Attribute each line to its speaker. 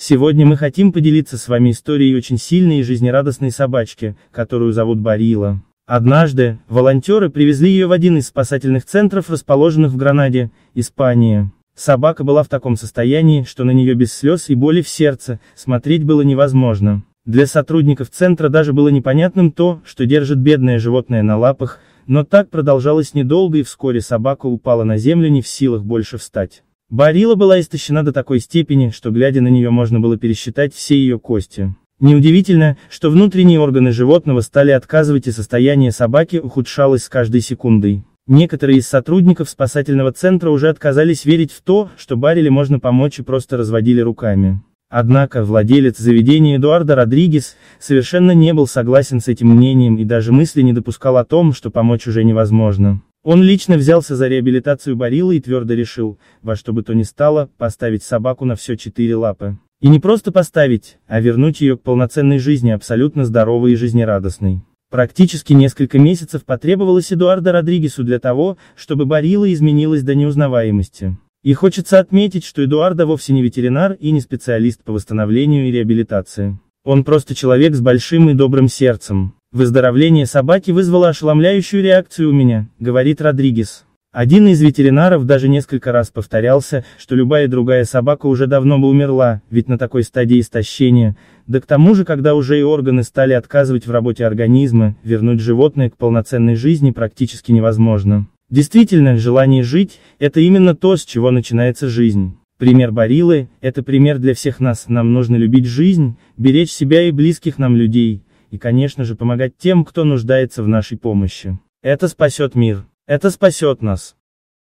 Speaker 1: Сегодня мы хотим поделиться с вами историей очень сильной и жизнерадостной собачки, которую зовут Барила. Однажды, волонтеры привезли ее в один из спасательных центров, расположенных в Гранаде, Испания. Собака была в таком состоянии, что на нее без слез и боли в сердце, смотреть было невозможно. Для сотрудников центра даже было непонятным то, что держит бедное животное на лапах, но так продолжалось недолго и вскоре собака упала на землю не в силах больше встать. Барила была истощена до такой степени, что глядя на нее можно было пересчитать все ее кости. Неудивительно, что внутренние органы животного стали отказывать и состояние собаки ухудшалось с каждой секундой. Некоторые из сотрудников спасательного центра уже отказались верить в то, что Бариле можно помочь и просто разводили руками. Однако владелец заведения Эдуардо Родригес совершенно не был согласен с этим мнением и даже мысли не допускал о том, что помочь уже невозможно. Он лично взялся за реабилитацию Барилы и твердо решил, во что бы то ни стало, поставить собаку на все четыре лапы. И не просто поставить, а вернуть ее к полноценной жизни абсолютно здоровой и жизнерадостной. Практически несколько месяцев потребовалось Эдуарду Родригесу для того, чтобы Барила изменилась до неузнаваемости. И хочется отметить, что Эдуардо вовсе не ветеринар и не специалист по восстановлению и реабилитации. Он просто человек с большим и добрым сердцем. Выздоровление собаки вызвало ошеломляющую реакцию у меня, говорит Родригес. Один из ветеринаров даже несколько раз повторялся, что любая другая собака уже давно бы умерла, ведь на такой стадии истощения, да к тому же когда уже и органы стали отказывать в работе организма, вернуть животное к полноценной жизни практически невозможно. Действительно, желание жить – это именно то, с чего начинается жизнь. Пример Барилы – это пример для всех нас, нам нужно любить жизнь, беречь себя и близких нам людей, и, конечно же, помогать тем, кто нуждается в нашей помощи. Это спасет мир. Это спасет нас.